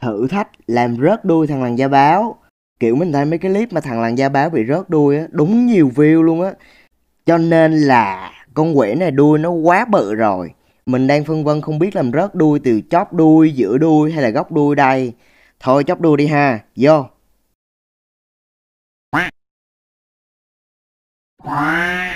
thử thách làm rớt đuôi thằng làng gia báo kiểu mình thấy mấy cái clip mà thằng làng gia báo bị rớt đuôi á đúng nhiều view luôn á cho nên là con quỷ này đuôi nó quá bự rồi mình đang phân vân không biết làm rớt đuôi từ chóp đuôi giữa đuôi hay là góc đuôi đây thôi chóp đuôi đi ha vô Wow.